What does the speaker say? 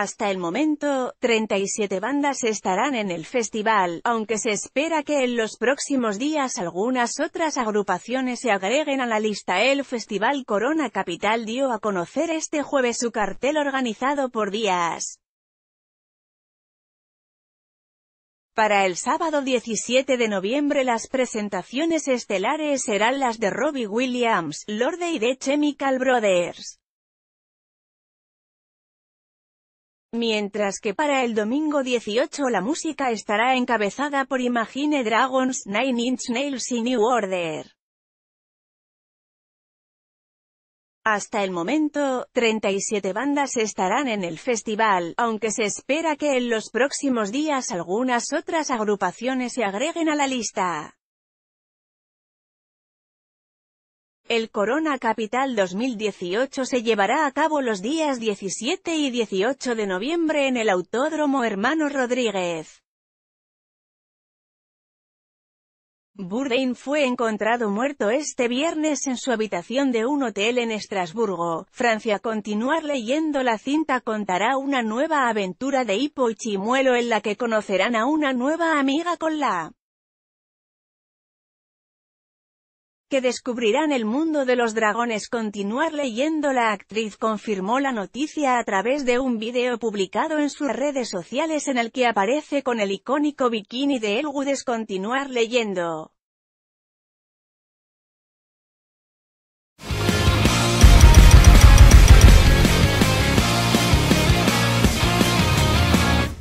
Hasta el momento, 37 bandas estarán en el festival, aunque se espera que en los próximos días algunas otras agrupaciones se agreguen a la lista. El Festival Corona Capital dio a conocer este jueves su cartel organizado por días. Para el sábado 17 de noviembre las presentaciones estelares serán las de Robbie Williams, Lorde y de Chemical Brothers. Mientras que para el domingo 18 la música estará encabezada por Imagine Dragons, Nine Inch Nails y New Order. Hasta el momento, 37 bandas estarán en el festival, aunque se espera que en los próximos días algunas otras agrupaciones se agreguen a la lista. El Corona Capital 2018 se llevará a cabo los días 17 y 18 de noviembre en el Autódromo Hermano Rodríguez. Burdain fue encontrado muerto este viernes en su habitación de un hotel en Estrasburgo, Francia. Continuar leyendo la cinta contará una nueva aventura de Hipo y Chimuelo en la que conocerán a una nueva amiga con la que descubrirán el mundo de los dragones. Continuar leyendo La actriz confirmó la noticia a través de un video publicado en sus redes sociales en el que aparece con el icónico bikini de Elwood. Continuar leyendo.